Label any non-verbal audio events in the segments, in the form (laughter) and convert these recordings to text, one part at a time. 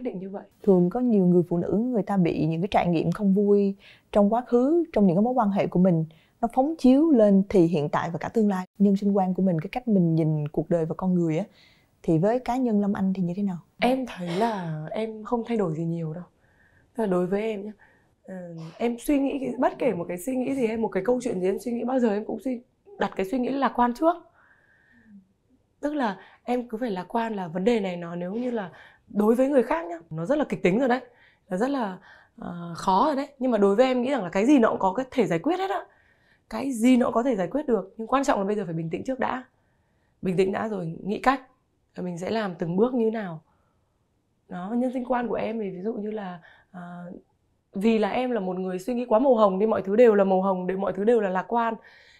quyết định như vậy thường có nhiều người phụ nữ người ta bị những cái trải nghiệm không vui trong quá khứ trong những cái mối quan hệ của mình nó phóng chiếu lên thì hiện tại và cả tương lai nhân sinh quan của mình cái cách mình nhìn cuộc đời và con người á thì với cá nhân lâm anh thì như thế nào em thấy là em không thay đổi gì nhiều đâu Thế đối với em nhé ờ, em suy nghĩ bất kể một cái suy nghĩ gì hay một cái câu chuyện gì em suy nghĩ bao giờ em cũng suy đặt cái suy nghĩ lạc quan trước tức là em cứ phải lạc quan là vấn đề này nó nếu như là đối với người khác nhá nó rất là kịch tính rồi đấy là rất là uh, khó rồi đấy nhưng mà đối với em nghĩ rằng là cái gì nó cũng có cái thể giải quyết hết á cái gì nó cũng có thể giải quyết được nhưng quan trọng là bây giờ phải bình tĩnh trước đã bình tĩnh đã rồi nghĩ cách rồi mình sẽ làm từng bước như nào đó nhân sinh quan của em thì ví dụ như là uh, vì là em là một người suy nghĩ quá màu hồng nên mọi thứ đều là màu hồng để mọi thứ đều là lạc quan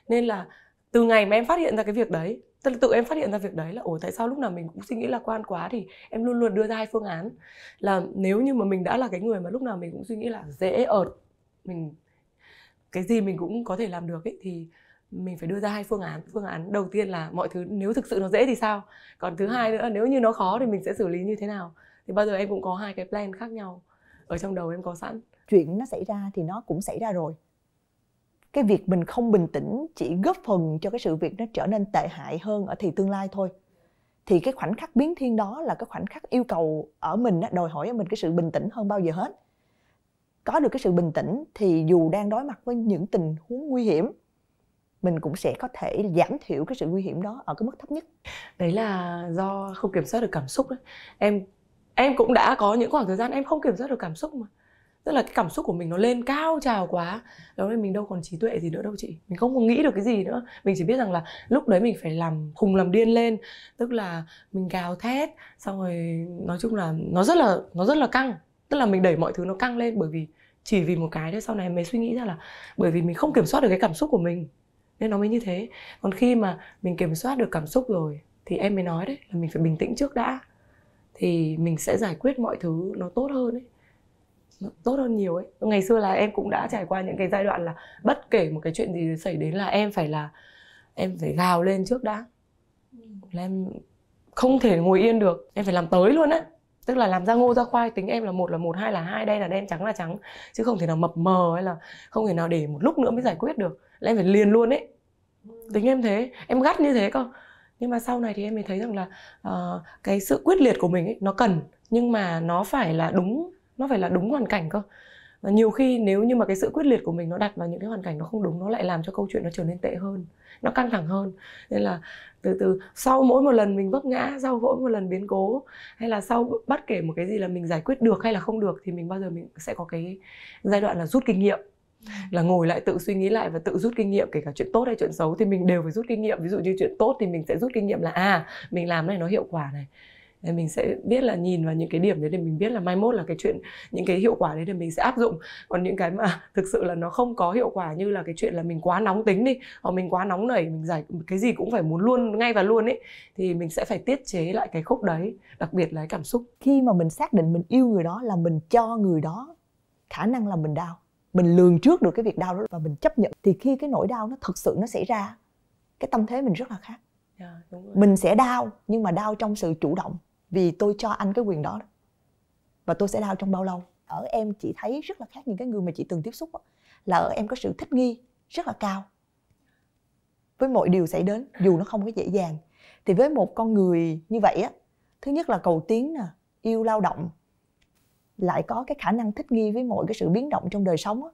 nên là từ ngày mà em phát hiện ra cái việc đấy tức là tự em phát hiện ra việc đấy là ủa tại sao lúc nào mình cũng suy nghĩ lạc quan quá thì em luôn luôn đưa ra hai phương án là nếu như mà mình đã là cái người mà lúc nào mình cũng suy nghĩ là dễ ợt mình cái gì mình cũng có thể làm được ấy thì mình phải đưa ra hai phương án phương án đầu tiên là mọi thứ nếu thực sự nó dễ thì sao còn thứ ừ. hai nữa nếu như nó khó thì mình sẽ xử lý như thế nào thì bao giờ em cũng có hai cái plan khác nhau ở trong đầu em có sẵn chuyện nó xảy ra thì nó cũng xảy ra rồi cái việc mình không bình tĩnh chỉ góp phần cho cái sự việc nó trở nên tệ hại hơn ở thì tương lai thôi thì cái khoảnh khắc biến thiên đó là cái khoảnh khắc yêu cầu ở mình đòi hỏi ở mình cái sự bình tĩnh hơn bao giờ hết có được cái sự bình tĩnh thì dù đang đối mặt với những tình huống nguy hiểm mình cũng sẽ có thể giảm thiểu cái sự nguy hiểm đó ở cái mức thấp nhất đấy là do không kiểm soát được cảm xúc đấy em em cũng đã có những khoảng thời gian em không kiểm soát được cảm xúc mà tức là cái cảm xúc của mình nó lên cao trào quá đó nên mình đâu còn trí tuệ gì nữa đâu chị mình không có nghĩ được cái gì nữa mình chỉ biết rằng là lúc đấy mình phải làm khùng làm điên lên tức là mình gào thét xong rồi nói chung là nó rất là nó rất là căng tức là mình đẩy mọi thứ nó căng lên bởi vì chỉ vì một cái thôi sau này mới suy nghĩ ra là bởi vì mình không kiểm soát được cái cảm xúc của mình nên nó mới như thế còn khi mà mình kiểm soát được cảm xúc rồi thì em mới nói đấy là mình phải bình tĩnh trước đã thì mình sẽ giải quyết mọi thứ nó tốt hơn ấy nó tốt hơn nhiều ấy ngày xưa là em cũng đã trải qua những cái giai đoạn là bất kể một cái chuyện gì xảy đến là em phải là em phải gào lên trước đã ừ. là em không thể ngồi yên được em phải làm tới luôn á tức là làm ra ngô ra khoai tính em là một là một hai là hai đen là đen trắng là trắng chứ không thể nào mập mờ hay là không thể nào để một lúc nữa mới giải quyết được là em phải liền luôn ấy ừ. tính em thế em gắt như thế cơ nhưng mà sau này thì em mới thấy rằng là uh, cái sự quyết liệt của mình ấy, nó cần nhưng mà nó phải là đúng nó phải là đúng hoàn cảnh cơ và nhiều khi nếu như mà cái sự quyết liệt của mình nó đặt vào những cái hoàn cảnh nó không đúng nó lại làm cho câu chuyện nó trở nên tệ hơn nó căng thẳng hơn nên là từ từ sau mỗi một lần mình vấp ngã sau mỗi một lần biến cố hay là sau bất kể một cái gì là mình giải quyết được hay là không được thì mình bao giờ mình sẽ có cái giai đoạn là rút kinh nghiệm ừ. là ngồi lại tự suy nghĩ lại và tự rút kinh nghiệm kể cả chuyện tốt hay chuyện xấu thì mình đều phải rút kinh nghiệm ví dụ như chuyện tốt thì mình sẽ rút kinh nghiệm là à mình làm này nó hiệu quả này thì mình sẽ biết là nhìn vào những cái điểm đấy để mình biết là mai mốt là cái chuyện những cái hiệu quả đấy thì mình sẽ áp dụng còn những cái mà (laughs) thực sự là nó không có hiệu quả như là cái chuyện là mình quá nóng tính đi hoặc mình quá nóng nảy mình giải cái gì cũng phải muốn luôn ngay và luôn ấy thì mình sẽ phải tiết chế lại cái khúc đấy đặc biệt là cái cảm xúc khi mà mình xác định mình yêu người đó là mình cho người đó khả năng là mình đau mình lường trước được cái việc đau đó và mình chấp nhận thì khi cái nỗi đau nó thực sự nó xảy ra cái tâm thế mình rất là khác yeah, dạ, mình sẽ đau nhưng mà đau trong sự chủ động vì tôi cho anh cái quyền đó và tôi sẽ đau trong bao lâu ở em chị thấy rất là khác những cái người mà chị từng tiếp xúc đó, là ở em có sự thích nghi rất là cao với mọi điều xảy đến dù nó không có dễ dàng thì với một con người như vậy á thứ nhất là cầu tiến nè yêu lao động lại có cái khả năng thích nghi với mọi cái sự biến động trong đời sống á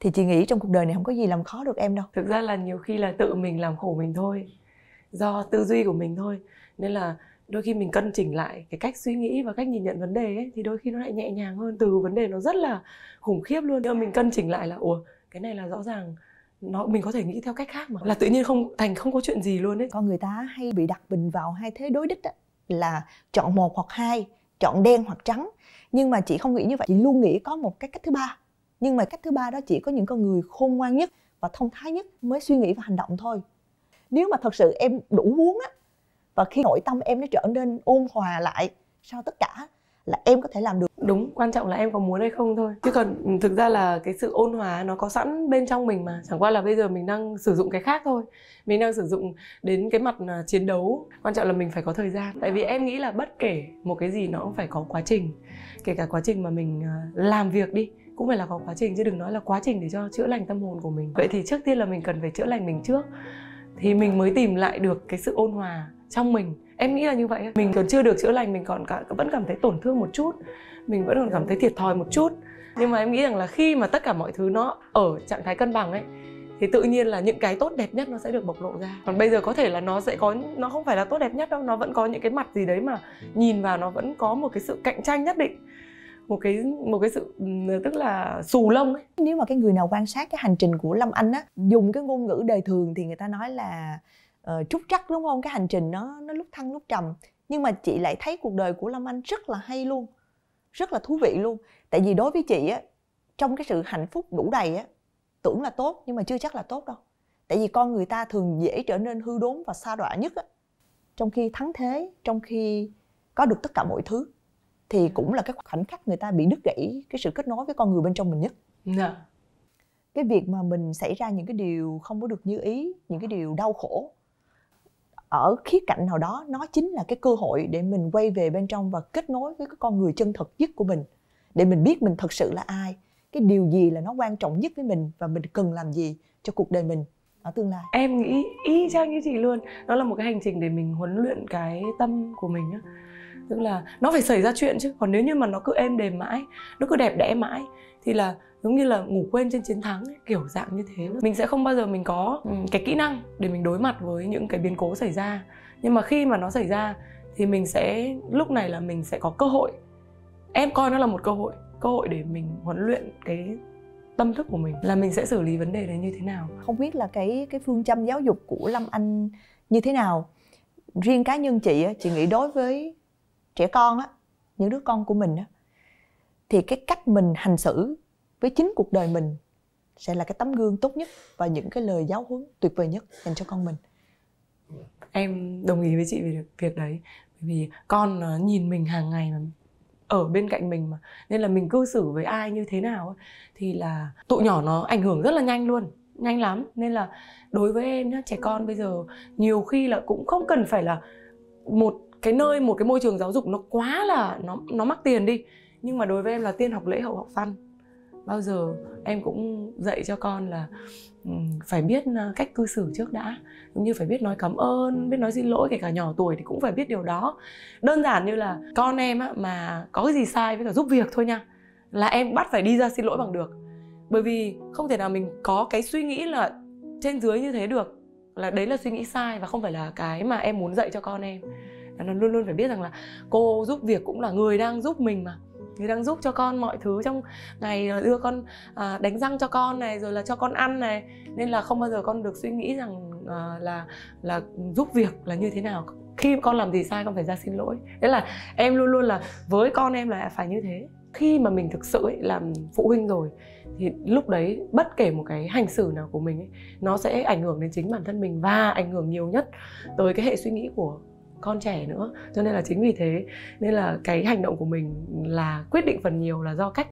thì chị nghĩ trong cuộc đời này không có gì làm khó được em đâu thực ra là nhiều khi là tự mình làm khổ mình thôi do tư duy của mình thôi nên là đôi khi mình cân chỉnh lại cái cách suy nghĩ và cách nhìn nhận vấn đề ấy, thì đôi khi nó lại nhẹ nhàng hơn từ vấn đề nó rất là khủng khiếp luôn nhưng mà mình cân chỉnh lại là ủa cái này là rõ ràng nó mình có thể nghĩ theo cách khác mà là tự nhiên không thành không có chuyện gì luôn ấy con người ta hay bị đặt mình vào hai thế đối đích á, là chọn một hoặc hai chọn đen hoặc trắng nhưng mà chị không nghĩ như vậy chị luôn nghĩ có một cái cách thứ ba nhưng mà cách thứ ba đó chỉ có những con người khôn ngoan nhất và thông thái nhất mới suy nghĩ và hành động thôi nếu mà thật sự em đủ muốn á và khi nội tâm em nó trở nên ôn hòa lại sau tất cả là em có thể làm được đúng quan trọng là em có muốn hay không thôi chứ còn thực ra là cái sự ôn hòa nó có sẵn bên trong mình mà chẳng qua là bây giờ mình đang sử dụng cái khác thôi mình đang sử dụng đến cái mặt à, chiến đấu quan trọng là mình phải có thời gian tại vì em nghĩ là bất kể một cái gì nó cũng phải có quá trình kể cả quá trình mà mình à, làm việc đi cũng phải là có quá trình chứ đừng nói là quá trình để cho chữa lành tâm hồn của mình vậy thì trước tiên là mình cần phải chữa lành mình trước thì mình mới tìm lại được cái sự ôn hòa trong mình em nghĩ là như vậy mình còn chưa được chữa lành mình còn cả, vẫn cảm thấy tổn thương một chút mình vẫn còn cảm thấy thiệt thòi một chút nhưng mà em nghĩ rằng là khi mà tất cả mọi thứ nó ở trạng thái cân bằng ấy thì tự nhiên là những cái tốt đẹp nhất nó sẽ được bộc lộ ra còn bây giờ có thể là nó sẽ có nó không phải là tốt đẹp nhất đâu nó vẫn có những cái mặt gì đấy mà nhìn vào nó vẫn có một cái sự cạnh tranh nhất định một cái một cái sự ừ, tức là xù lông ấy. nếu mà cái người nào quan sát cái hành trình của Lâm Anh á dùng cái ngôn ngữ đời thường thì người ta nói là uh, trúc trắc đúng không cái hành trình nó nó lúc thăng lúc trầm nhưng mà chị lại thấy cuộc đời của Lâm Anh rất là hay luôn rất là thú vị luôn tại vì đối với chị á trong cái sự hạnh phúc đủ đầy á tưởng là tốt nhưng mà chưa chắc là tốt đâu tại vì con người ta thường dễ trở nên hư đốn và xa đọa nhất á trong khi thắng thế trong khi có được tất cả mọi thứ thì cũng là cái khoảnh khắc người ta bị đứt gãy cái sự kết nối với con người bên trong mình nhất yeah. Dạ. cái việc mà mình xảy ra những cái điều không có được như ý những cái điều đau khổ ở khía cạnh nào đó nó chính là cái cơ hội để mình quay về bên trong và kết nối với cái con người chân thật nhất của mình để mình biết mình thật sự là ai cái điều gì là nó quan trọng nhất với mình và mình cần làm gì cho cuộc đời mình ở tương lai em nghĩ y chang như chị luôn đó là một cái hành trình để mình huấn luyện cái tâm của mình á tức là nó phải xảy ra chuyện chứ còn nếu như mà nó cứ êm đềm mãi nó cứ đẹp đẽ mãi thì là giống như là ngủ quên trên chiến thắng ấy, kiểu dạng như thế mình sẽ không bao giờ mình có ừ, cái kỹ năng để mình đối mặt với những cái biến cố xảy ra nhưng mà khi mà nó xảy ra thì mình sẽ lúc này là mình sẽ có cơ hội em coi nó là một cơ hội cơ hội để mình huấn luyện cái tâm thức của mình là mình sẽ xử lý vấn đề này như thế nào không biết là cái cái phương châm giáo dục của lâm anh như thế nào riêng cá nhân chị chị nghĩ đối với trẻ con á những đứa con của mình á thì cái cách mình hành xử với chính cuộc đời mình sẽ là cái tấm gương tốt nhất và những cái lời giáo huấn tuyệt vời nhất dành cho con mình em đồng ý với chị về việc đấy bởi vì con nhìn mình hàng ngày mà ở bên cạnh mình mà nên là mình cư xử với ai như thế nào thì là tụi nhỏ nó ảnh hưởng rất là nhanh luôn nhanh lắm nên là đối với em nhá trẻ con bây giờ nhiều khi là cũng không cần phải là một cái nơi một cái môi trường giáo dục nó quá là nó nó mắc tiền đi nhưng mà đối với em là tiên học lễ hậu học văn bao giờ em cũng dạy cho con là ừ, phải biết ờ, cách cư xử trước đã cũng như phải biết nói cảm ơn biết nói xin lỗi kể cả nhỏ tuổi thì cũng phải biết điều đó đơn giản như là con em á, mà có cái gì sai với cả giúp việc thôi nha là em bắt phải đi ra xin lỗi bằng được bởi vì không thể nào mình có cái suy nghĩ là trên dưới như thế được là đấy là suy nghĩ sai và không phải là cái mà em muốn dạy cho con em nó luôn luôn phải biết rằng là cô giúp việc cũng là người đang giúp mình mà người đang giúp cho con mọi thứ trong ngày đưa con à, đánh răng cho con này rồi là cho con ăn này nên là không bao giờ con được suy nghĩ rằng à, là là giúp việc là như thế nào khi con làm gì sai con phải ra xin lỗi đấy là em luôn luôn là với con em là phải như thế khi mà mình thực sự ấy, làm phụ huynh rồi thì lúc đấy bất kể một cái hành xử nào của mình ấy, nó sẽ ảnh hưởng đến chính bản thân mình và ảnh hưởng nhiều nhất tới cái hệ suy nghĩ của con trẻ nữa cho nên là chính vì thế nên là cái hành động của mình là quyết định phần nhiều là do cách